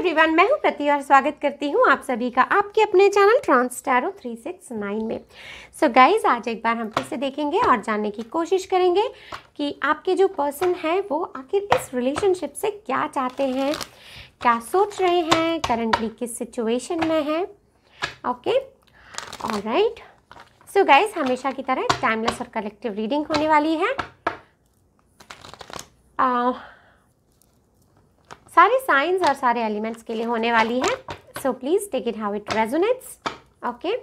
Everyone मैं हूं प्रति और स्वागत करती हूं आप सभी का आपके अपने चैनल ट्रांसटारो 369 में सो so गाइज आज एक बार हम फिर से देखेंगे और जानने की कोशिश करेंगे कि आपके जो पर्सन हैं वो आखिर इस रिलेशनशिप से क्या चाहते हैं क्या सोच रहे हैं करंटली किस सिचुएशन में है ओके और सो गाइज हमेशा की तरह टाइमलेस और कलेक्टिव रीडिंग होने वाली है uh, सारे साइंस और सारे एलिमेंट्स के लिए होने वाली है so please take it how it resonates okay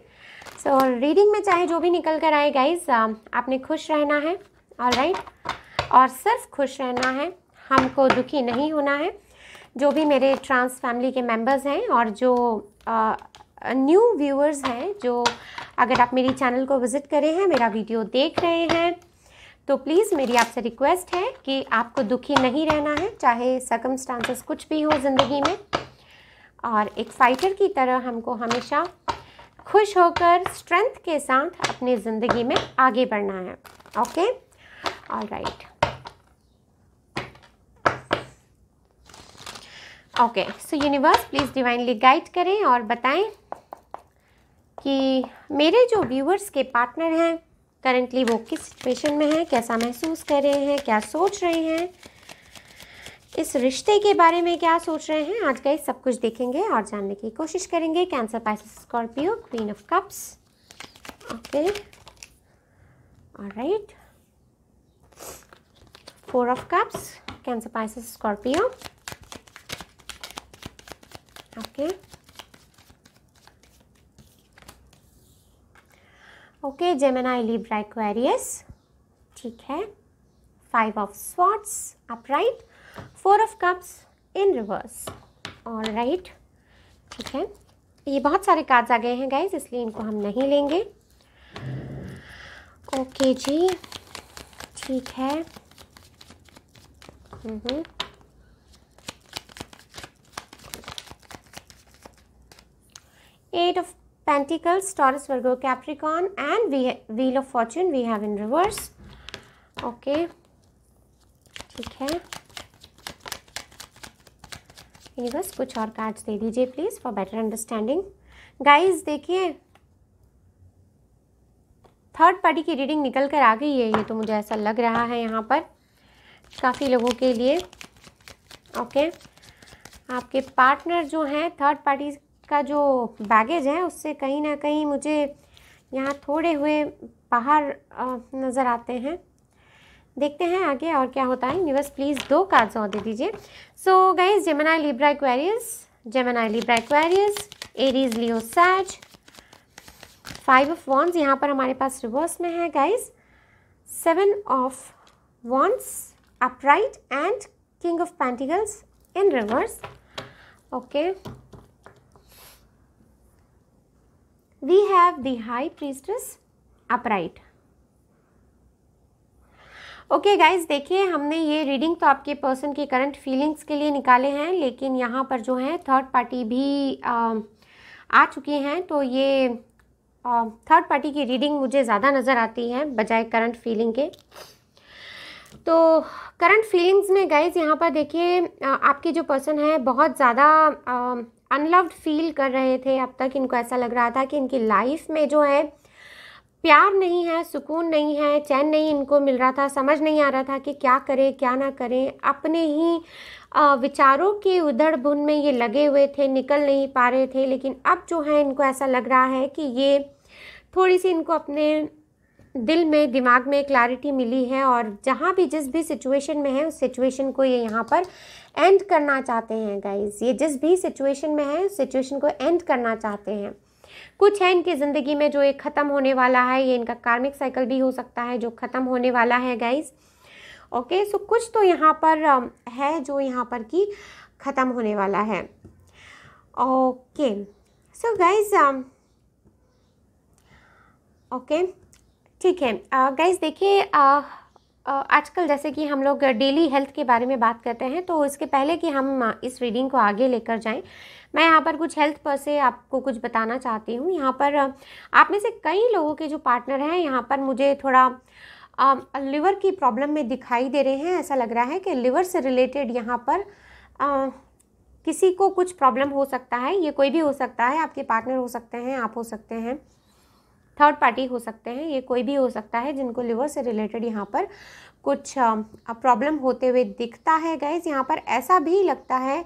so reading में चाहे जो भी निकल कर आए गाइज um, आपने खुश रहना है और राइट और सिर्फ खुश रहना है हमको दुखी नहीं होना है जो भी मेरे ट्रांस फैमिली के मेंबर्स हैं और जो न्यू uh, व्यूअर्स हैं जो अगर आप मेरी चैनल को विज़िट करें हैं मेरा वीडियो देख रहे हैं तो प्लीज़ मेरी आपसे रिक्वेस्ट है कि आपको दुखी नहीं रहना है चाहे सकमस्टांसेस कुछ भी हो ज़िंदगी में और एक फाइटर की तरह हमको हमेशा खुश होकर स्ट्रेंथ के साथ अपनी ज़िंदगी में आगे बढ़ना है okay all right okay so universe please divinely guide करें और बताएं कि मेरे जो व्यूअर्स के पार्टनर हैं करेंटली वो किस सिचुएशन में है कैसा महसूस कर रहे हैं क्या सोच रहे हैं इस रिश्ते के बारे में क्या सोच रहे हैं आज का सब कुछ देखेंगे और जानने की कोशिश करेंगे Cancer Pisces Scorpio queen of cups okay right four of cups Cancer Pisces Scorpio okay okay Gemini Libra Aquarius ठीक है five of swords upright four of cups in reverse और राइट ठीक है ये बहुत सारे कार्ड्स आ गए हैं गाइज इसलिए इनको हम नहीं लेंगे ओके जी ठीक है eight hmm. Of Pentacles, Taurus, Virgo, Capricorn and Wheel of Fortune we have in reverse. Okay, ठीक है यूनिवर्स कुछ और कार्ड्स दे दीजिए please for better understanding guys देखिए थर्ड पार्टी की रीडिंग निकल कर आ गई है ये तो मुझे ऐसा लग रहा है यहाँ पर काफ़ी लोगों के लिए ओके okay. आपके पार्टनर जो हैं थर्ड पार्टी का जो बैगेज है उससे कहीं ना कहीं मुझे यहाँ थोड़े हुए बाहर नज़र आते हैं देखते हैं आगे और क्या होता है यूनिवर्स प्लीज़ दो कार्ड्स और दे दीजिए so guys Gemini Libra Aquarius Gemini Libra Aquarius Aries Leo Sag five of wands यहाँ पर हमारे पास रिवर्स में है guys seven of wands upright and king of pentacles in reverse okay we have the high priestess upright okay okay guys देखिए हमने ये reading तो आपके पर्सन की करंट फीलिंग्स के लिए निकाले हैं लेकिन यहाँ पर जो है थर्ड पार्टी भी आ, आ चुकी हैं तो ये थर्ड पार्टी की रीडिंग मुझे ज़्यादा नज़र आती है बजाय करंट फीलिंग के तो करंट फीलिंग्स में गाइज यहाँ पर देखिए आपके जो पर्सन है बहुत ज़्यादा अनलव्ड फील कर रहे थे अब तक इनको ऐसा लग रहा था कि इनकी लाइफ में जो है प्यार नहीं है सुकून नहीं है चैन नहीं इनको मिल रहा था समझ नहीं आ रहा था कि क्या करें क्या ना करें अपने ही विचारों के उधड़ बुन में ये लगे हुए थे निकल नहीं पा रहे थे लेकिन अब जो है इनको ऐसा लग रहा है कि ये थोड़ी सी इनको अपने दिल में दिमाग में क्लैरिटी मिली है और जहाँ भी जिस भी सिचुएशन में है उस सिचुएशन को ये यहाँ पर एंड करना चाहते हैं गाइज ये जिस भी सिचुएशन में है उस सिचुएशन को एंड करना चाहते हैं कुछ है इनकी ज़िंदगी में जो ये ख़त्म होने वाला है ये इनका कार्मिक साइकिल भी हो सकता है जो ख़त्म होने वाला है गाइज ओके सो कुछ तो यहाँ पर um, है जो यहाँ पर कि ख़त्म होने वाला है ओके सो गाइज ओके ठीक है गाइज देखिए आजकल जैसे कि हम लोग डेली हेल्थ के बारे में बात करते हैं तो इसके पहले कि हम इस रीडिंग को आगे लेकर जाएं मैं यहाँ पर कुछ हेल्थ पर से आपको कुछ बताना चाहती हूँ यहाँ पर आप में से कई लोगों के जो पार्टनर हैं यहाँ पर मुझे थोड़ा आ, लिवर की प्रॉब्लम में दिखाई दे रहे हैं ऐसा लग रहा है कि लिवर से रिलेटेड यहाँ पर आ, किसी को कुछ प्रॉब्लम हो सकता है ये कोई भी हो सकता है आपके पार्टनर हो सकते हैं आप हो सकते हैं थर्ड पार्टी हो सकते हैं ये कोई भी हो सकता है जिनको लिवर से रिलेटेड यहाँ पर कुछ प्रॉब्लम होते हुए दिखता है गैस यहाँ पर ऐसा भी लगता है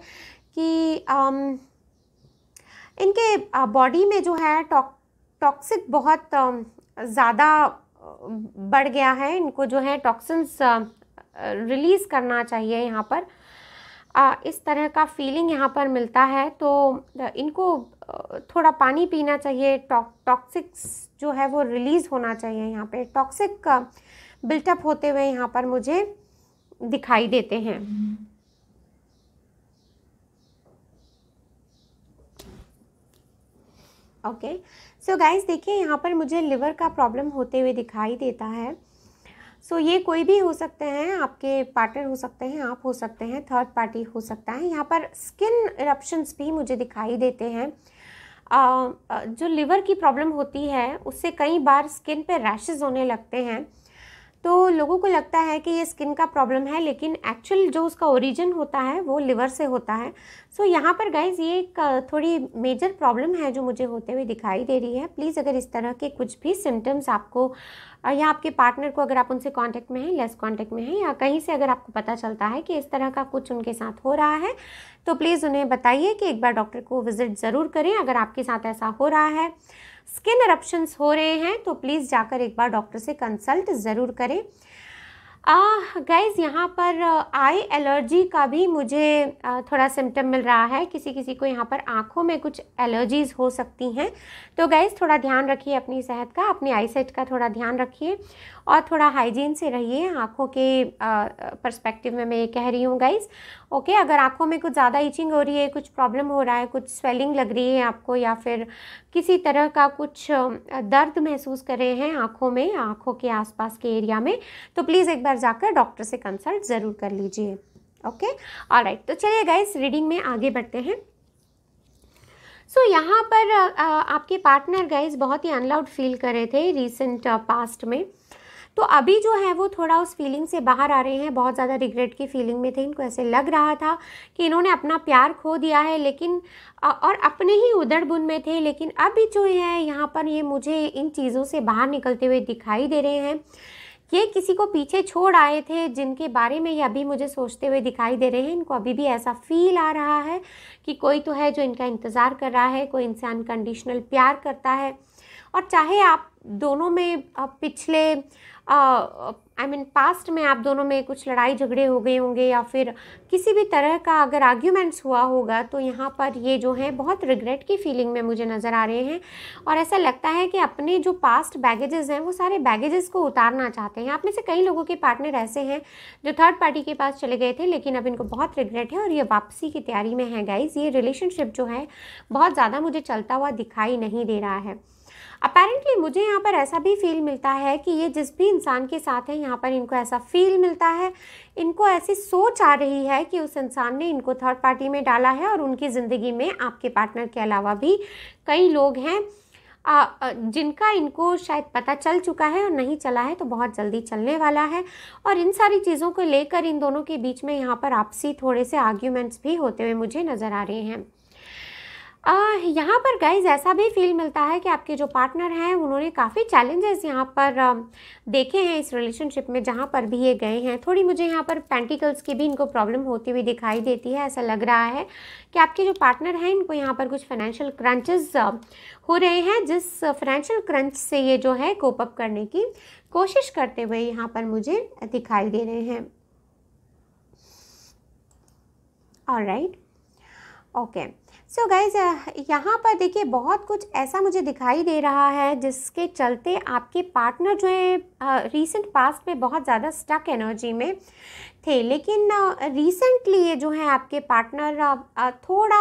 कि आम, इनके बॉडी में जो है टॉक टॉक्सिक बहुत ज़्यादा बढ़ गया है इनको जो है टॉक्सिन्स रिलीज़ करना चाहिए यहाँ पर इस तरह का फीलिंग यहाँ पर मिलता है तो इनको थोड़ा पानी पीना चाहिए टॉक्सिक्स जो है वो रिलीज़ होना चाहिए यहाँ पे टॉक्सिक बिल्टअप होते हुए यहाँ पर मुझे दिखाई देते हैं ओके सो गाइस देखिए यहाँ पर मुझे लिवर का प्रॉब्लम होते हुए दिखाई देता है सो so, ये कोई भी हो सकते हैं आपके पार्टनर हो सकते हैं आप हो सकते हैं थर्ड पार्टी हो सकता है यहाँ पर स्किन इरप्शंस भी मुझे दिखाई देते हैं जो लिवर की प्रॉब्लम होती है उससे कई बार स्किन पे रैशेज होने लगते हैं तो लोगों को लगता है कि ये स्किन का प्रॉब्लम है लेकिन एक्चुअल जो उसका ओरिजिन होता है वो लिवर से होता है सो so, यहाँ पर गाइज ये एक थोड़ी मेजर प्रॉब्लम है जो मुझे होते हुए दिखाई दे रही है प्लीज़ अगर इस तरह के कुछ भी सिम्टम्स आपको या आपके पार्टनर को अगर आप उनसे कांटेक्ट में हैं लेस कांटेक्ट में हैं या कहीं से अगर आपको पता चलता है कि इस तरह का कुछ उनके साथ हो रहा है तो प्लीज़ उन्हें बताइए कि एक बार डॉक्टर को विज़िट ज़रूर करें अगर आपके साथ ऐसा हो रहा है स्किन अरप्शन हो रहे हैं तो प्लीज़ जाकर एक बार डॉक्टर से कंसल्ट ज़रूर करें गाइज़ यहाँ पर आई एलर्जी का भी मुझे थोड़ा सिम्टम मिल रहा है किसी किसी को यहाँ पर आँखों में कुछ एलर्जीज़ हो सकती हैं तो गाइज़ थोड़ा ध्यान रखिए अपनी सेहत का अपनी आई सेट का थोड़ा ध्यान रखिए और थोड़ा हाइजीन से रहिए आँखों के पर्सपेक्टिव में मैं ये कह रही हूँ गाइज़ ओके अगर आँखों में कुछ ज़्यादा इचिंग हो रही है कुछ प्रॉब्लम हो रहा है कुछ स्वेलिंग लग रही है आपको या फिर किसी तरह का कुछ दर्द महसूस कर रहे हैं आँखों में आँखों के आसपास के एरिया में तो प्लीज़ एक बार अंदर जाकर डॉक्टर से कंसल्ट ज़रूर कर लीजिए ओके और राइट तो चलिए गाइस रीडिंग में आगे बढ़ते हैं सो so, यहाँ पर आ, आपके पार्टनर गाइज बहुत ही अनलाउड फील कर रहे थे रिसेंट पास्ट में तो अभी जो है वो थोड़ा उस फीलिंग से बाहर आ रहे हैं बहुत ज़्यादा रिग्रेट की फीलिंग में थे इनको ऐसे लग रहा था कि इन्होंने अपना प्यार खो दिया है लेकिन और अपने ही बुन में थे लेकिन अभी जो है यहाँ पर ये मुझे इन चीज़ों से बाहर निकलते हुए दिखाई दे रहे हैं ये किसी को पीछे छोड़ आए थे जिनके बारे में ये अभी मुझे सोचते हुए दिखाई दे रहे हैं इनको अभी भी ऐसा फील आ रहा है कि कोई तो है जो इनका इंतज़ार कर रहा है कोई इंसान कंडीशनल प्यार करता है और चाहे आप दोनों में पिछले आई मीन पास्ट में आप दोनों में कुछ लड़ाई झगड़े हो गए होंगे या फिर किसी भी तरह का अगर आर्ग्यूमेंट्स हुआ होगा तो यहाँ पर ये जो है बहुत रिग्रेट की फीलिंग में मुझे नज़र आ रहे हैं और ऐसा लगता है कि अपने जो पास्ट बैगेजेस हैं वो सारे बैगेजेस को उतारना चाहते हैं आप में से कई लोगों के पार्टनर ऐसे हैं जो थर्ड पार्टी के पास चले गए थे लेकिन अब इनको बहुत रिग्रेट है और ये वापसी की तैयारी में है गाइज़ ये रिलेशनशिप जो है बहुत ज़्यादा मुझे चलता हुआ दिखाई नहीं दे रहा है अपेरेंटली मुझे यहाँ पर ऐसा भी फील मिलता है कि ये जिस भी इंसान के साथ है यहाँ पर इनको ऐसा फील मिलता है इनको ऐसी सोच आ रही है कि उस इंसान ने इनको थर्ड पार्टी में डाला है और उनकी ज़िंदगी में आपके पार्टनर के अलावा भी कई लोग हैं आ, जिनका इनको शायद पता चल चुका है और नहीं चला है तो बहुत जल्दी चलने वाला है और इन सारी चीज़ों को लेकर इन दोनों के बीच में यहाँ पर आपसी थोड़े से आर्ग्यूमेंट्स भी होते हुए मुझे नज़र आ रहे हैं यहाँ पर गाइज ऐसा भी फील मिलता है कि आपके जो पार्टनर हैं उन्होंने काफ़ी चैलेंजेस यहाँ पर देखे हैं इस रिलेशनशिप में जहाँ पर भी ये गए हैं थोड़ी मुझे यहाँ पर पेंटिकल्स की भी इनको प्रॉब्लम होती हुई दिखाई देती है ऐसा लग रहा है कि आपके जो पार्टनर हैं इनको यहाँ पर कुछ फाइनेंशियल क्रंचेस हो रहे हैं जिस फाइनेंशियल क्रंच से ये जो है कोप अप करने की कोशिश करते हुए यहाँ पर मुझे दिखाई दे रहे हैं और right okay so guys uh, यहाँ पर देखिए बहुत कुछ ऐसा मुझे दिखाई दे रहा है जिसके चलते आपके पार्टनर जो है रीसेंट पास्ट में बहुत ज़्यादा स्टक एनर्जी में थे लेकिन रिसेंटली uh, ये जो है आपके पार्टनर uh, थोड़ा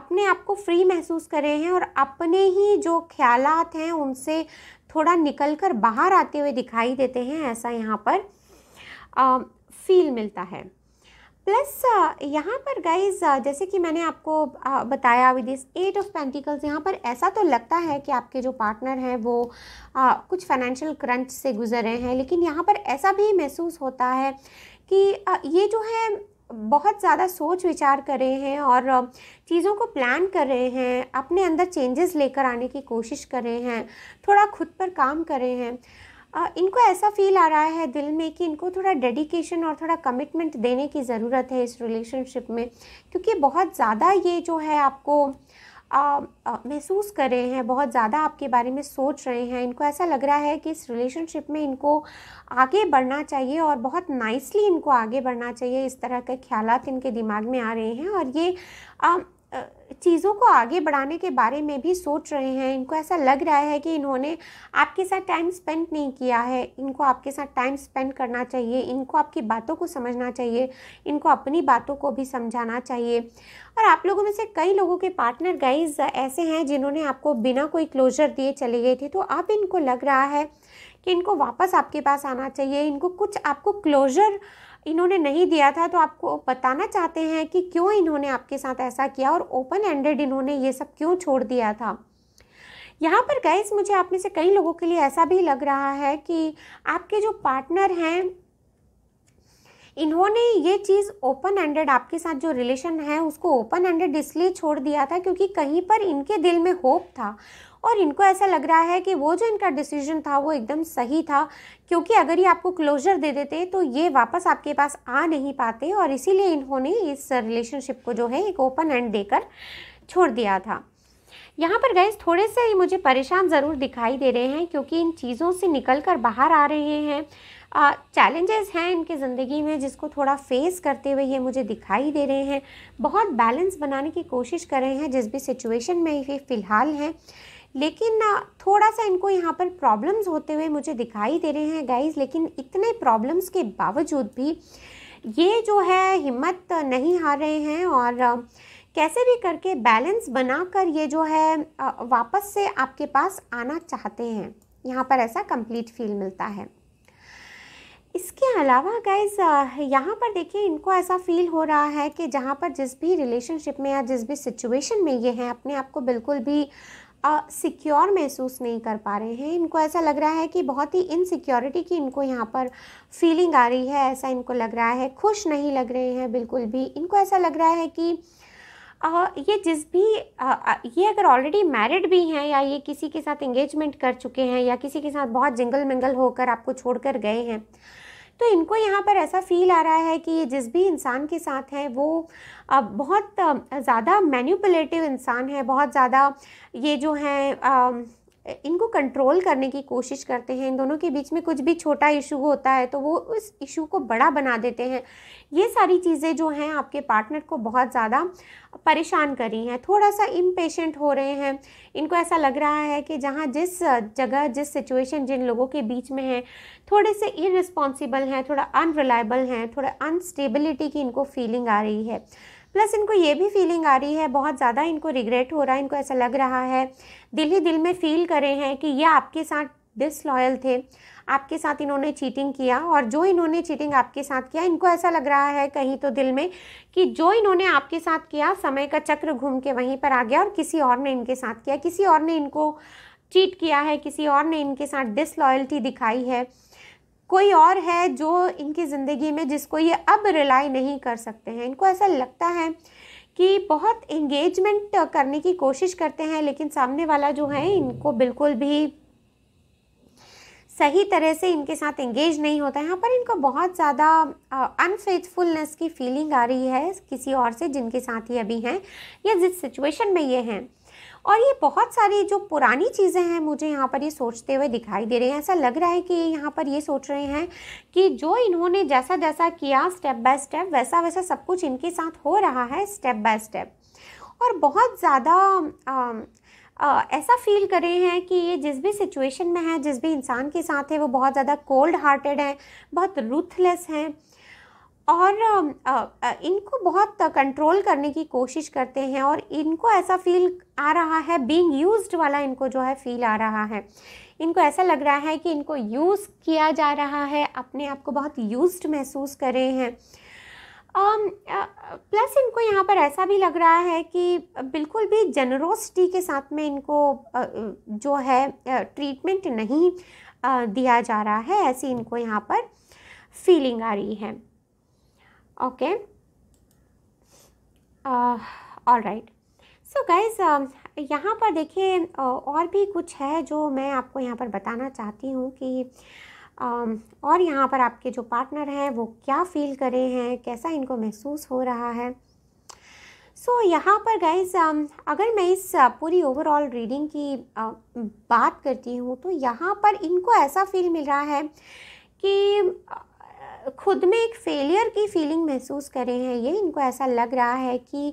अपने आप को फ्री महसूस कर रहे हैं और अपने ही जो ख्याल हैं उनसे थोड़ा निकल कर बाहर आते हुए दिखाई देते हैं ऐसा यहाँ पर फील मिलता है प्लस यहाँ पर गाइज जैसे कि मैंने आपको बताया with this eight of pentacles यहाँ पर ऐसा तो लगता है कि आपके जो पार्टनर हैं वो आ, कुछ फाइनेंशियल क्रंच से गुजर रहे हैं लेकिन यहाँ पर ऐसा भी महसूस होता है कि आ, ये जो है बहुत ज़्यादा सोच विचार कर रहे हैं और चीज़ों को प्लान कर रहे हैं अपने अंदर चेंजेस लेकर आने की कोशिश कर रहे हैं थोड़ा खुद पर काम कर रहे हैं इनको ऐसा फील आ रहा है दिल में कि इनको थोड़ा डेडिकेशन और थोड़ा कमिटमेंट देने की ज़रूरत है इस रिलेशनशिप में क्योंकि बहुत ज़्यादा ये जो है आपको महसूस कर रहे हैं बहुत ज़्यादा आपके बारे में सोच रहे हैं इनको ऐसा लग रहा है कि इस रिलेशनशिप में इनको आगे बढ़ना चाहिए और बहुत नाइसली इनको आगे बढ़ना चाहिए इस तरह के ख्याल इनके दिमाग में आ रहे हैं और ये आ, आ, चीज़ों को आगे बढ़ाने के बारे में भी सोच रहे हैं इनको ऐसा लग रहा है कि इन्होंने आपके साथ टाइम स्पेंड नहीं किया है इनको आपके साथ टाइम स्पेंड करना चाहिए इनको आपकी बातों को समझना चाहिए इनको अपनी बातों को भी समझाना चाहिए और आप लोगों में से कई लोगों के पार्टनर गाइज ऐसे हैं जिन्होंने आपको बिना कोई क्लोजर दिए चले गए थे तो अब इनको लग रहा है कि इनको वापस आपके पास आना चाहिए इनको कुछ आपको क्लोजर इन्होंने नहीं दिया था तो आपको बताना चाहते हैं कि क्यों इन्होंने आपके साथ ऐसा किया और ओपन एंडेड इन्होंने ये सब क्यों छोड़ दिया था यहाँ पर गए मुझे आप में से कई लोगों के लिए ऐसा भी लग रहा है कि आपके जो पार्टनर हैं इन्होंने ये चीज़ ओपन एंडेड आपके साथ जो रिलेशन है उसको ओपन एंडेड इसलिए छोड़ दिया था क्योंकि कहीं पर इनके दिल में होप था और इनको ऐसा लग रहा है कि वो जो इनका डिसीजन था वो एकदम सही था क्योंकि अगर ये आपको क्लोजर दे देते तो ये वापस आपके पास आ नहीं पाते और इसीलिए इन्होंने इस रिलेशनशिप को जो है एक ओपन एंड देकर छोड़ दिया था यहाँ पर गए थोड़े से मुझे परेशान ज़रूर दिखाई दे रहे हैं क्योंकि इन चीज़ों से निकल कर बाहर आ रहे हैं चैलेंजेस हैं इनके ज़िंदगी में जिसको थोड़ा फेस करते हुए ये मुझे दिखाई दे रहे हैं बहुत बैलेंस बनाने की कोशिश कर रहे हैं जिस भी सिचुएशन में ये फ़िलहाल हैं लेकिन थोड़ा सा इनको यहाँ पर प्रॉब्लम्स होते हुए मुझे दिखाई दे रहे हैं गाइज लेकिन इतने प्रॉब्लम्स के बावजूद भी ये जो है हिम्मत नहीं हार रहे हैं और कैसे भी करके बैलेंस बनाकर ये जो है वापस से आपके पास आना चाहते हैं यहाँ पर ऐसा कंप्लीट फील मिलता है इसके अलावा गाइज यहाँ पर देखिए इनको ऐसा फील हो रहा है कि जहाँ पर जिस भी रिलेशनशिप में या जिस भी सिचुएशन में ये हैं अपने आप को बिल्कुल भी सिक्योर महसूस नहीं कर पा रहे हैं इनको ऐसा लग रहा है कि बहुत ही इनसिक्योरिटी की इनको यहाँ पर फीलिंग आ रही है ऐसा इनको लग रहा है खुश नहीं लग रहे हैं बिल्कुल भी इनको ऐसा लग रहा है कि आ, ये जिस भी आ, ये अगर ऑलरेडी मैरिड भी हैं या ये किसी के साथ इंगेजमेंट कर चुके हैं या किसी के साथ बहुत जिंगल मिंगल होकर आपको छोड़ कर गए हैं तो इनको यहाँ पर ऐसा फील आ रहा है कि जिस भी इंसान के साथ हैं वो बहुत ज़्यादा मैन्यूपुलेटिव इंसान है बहुत ज़्यादा ये जो हैं इनको कंट्रोल करने की कोशिश करते हैं इन दोनों के बीच में कुछ भी छोटा इशू होता है तो वो उस इशू को बड़ा बना देते हैं ये सारी चीज़ें जो हैं आपके पार्टनर को बहुत ज़्यादा परेशान कर रही हैं थोड़ा सा इम्पेशेंट हो रहे हैं इनको ऐसा लग रहा है कि जहाँ जिस जगह जिस सिचुएशन जिन लोगों के बीच में है थोड़े से इनरिस्पॉन्सिबल हैं थोड़ा अनरिलायबल हैं थोड़ा अनस्टेबिलिटी की इनको फीलिंग आ रही है प्लस इनको ये भी फीलिंग आ रही है बहुत ज़्यादा इनको रिग्रेट हो रहा है इनको ऐसा लग रहा है दिल ही दिल में फ़ील करे हैं कि ये आपके साथ डिसलॉयल थे आपके साथ इन्होंने चीटिंग किया और जो इन्होंने चीटिंग आपके साथ किया इनको ऐसा लग रहा है कहीं तो दिल में कि जो इन्होंने आपके साथ किया समय का चक्र घूम के वहीं पर आ गया और किसी और ने इनके साथ किया किसी और ने इनको चीट किया है किसी और ने इनके साथ डिसलॉयल्टी दिखाई है कोई और है जो इनकी ज़िंदगी में जिसको ये अब रिलाई नहीं कर सकते हैं इनको ऐसा लगता है कि बहुत इंगेजमेंट करने की कोशिश करते हैं लेकिन सामने वाला जो है इनको बिल्कुल भी सही तरह से इनके साथ एंगेज नहीं होता है यहाँ पर इनको बहुत ज़्यादा अनफेथफुलनेस की फीलिंग आ रही है किसी और से जिनके साथ ये अभी हैं या जिस सिचुएशन में ये हैं और ये बहुत सारी जो पुरानी चीज़ें हैं मुझे यहाँ पर ये सोचते हुए दिखाई दे रहे हैं ऐसा लग रहा है कि ये यहाँ पर ये सोच रहे हैं कि जो इन्होंने जैसा जैसा किया स्टेप बाय स्टेप वैसा वैसा सब कुछ इनके साथ हो रहा है स्टेप बाय स्टेप और बहुत ज़्यादा ऐसा फील कर रहे हैं कि ये जिस भी सिचुएशन में है जिस भी इंसान के साथ है वो बहुत ज़्यादा कोल्ड हार्टेड हैं बहुत रूथलेस हैं और इनको बहुत कंट्रोल करने की कोशिश करते हैं और इनको ऐसा फील आ रहा है बीइंग यूज्ड वाला इनको जो है फील आ रहा है इनको ऐसा लग रहा है कि इनको यूज़ किया जा रहा है अपने आप को बहुत यूज्ड महसूस कर रहे हैं प्लस इनको यहाँ पर ऐसा भी लग रहा है कि बिल्कुल भी जनरोसिटी के साथ में इनको जो है ट्रीटमेंट नहीं दिया जा रहा है ऐसी इनको यहाँ पर फीलिंग आ रही है okay all right so guys यहाँ पर देखिए uh, और भी कुछ है जो मैं आपको यहाँ पर बताना चाहती हूँ कि uh, और यहाँ पर आपके जो पार्टनर हैं वो क्या फील करे हैं कैसा इनको महसूस हो रहा है सो so, यहाँ पर गाइज um, अगर मैं इस uh, पूरी ओवरऑल रीडिंग की uh, बात करती हूँ तो यहाँ पर इनको ऐसा फील मिल रहा है कि खुद में एक फेलियर की फीलिंग महसूस कर रहे हैं ये इनको ऐसा लग रहा है कि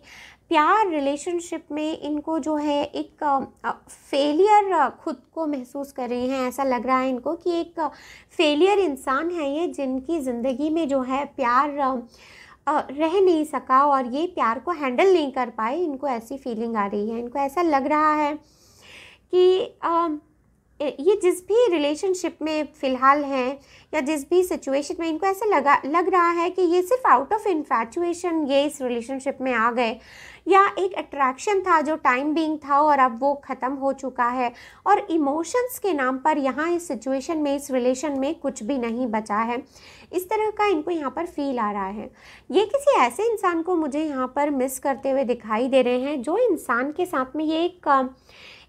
प्यार रिलेशनशिप में इनको जो है एक फेलियर खुद को महसूस कर रहे हैं ऐसा लग रहा है इनको कि एक फेलियर इंसान है ये जिनकी ज़िंदगी में जो है प्यार रह नहीं सका और ये प्यार को हैंडल नहीं कर पाए इनको ऐसी फीलिंग आ रही है इनको ऐसा लग रहा है कि ये जिस भी रिलेशनशिप में फ़िलहाल हैं या जिस भी सिचुएशन में इनको ऐसा लगा लग रहा है कि ये सिर्फ आउट ऑफ इन्फैचुएशन ये इस रिलेशनशिप में आ गए या एक अट्रैक्शन था जो टाइम बीइंग था और अब वो ख़त्म हो चुका है और इमोशंस के नाम पर यहाँ इस सिचुएशन में इस रिलेशन में कुछ भी नहीं बचा है इस तरह का इनको यहाँ पर फील आ रहा है ये किसी ऐसे इंसान को मुझे यहाँ पर मिस करते हुए दिखाई दे रहे हैं जो इंसान के साथ में ये एक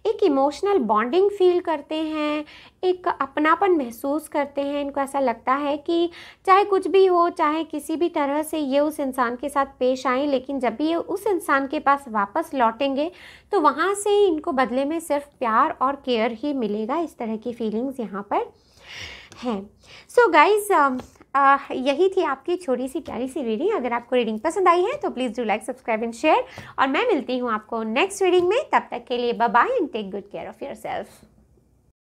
एक इमोशनल बॉन्डिंग फील करते हैं एक अपनापन महसूस करते हैं इनको ऐसा लगता है कि चाहे कुछ भी हो चाहे किसी भी तरह से ये उस इंसान के साथ पेश आए लेकिन जब भी ये उस इंसान के पास वापस लौटेंगे तो वहाँ से इनको बदले में सिर्फ प्यार और केयर ही मिलेगा इस तरह की फीलिंग्स यहाँ पर हैं सो गाइज़ आ, यही थी आपकी छोटी सी प्यारी सी रीडिंग अगर आपको रीडिंग पसंद आई है तो please do like subscribe and share और मैं मिलती हूँ आपको नेक्स्ट रीडिंग में तब तक के लिए bye and take good care of your self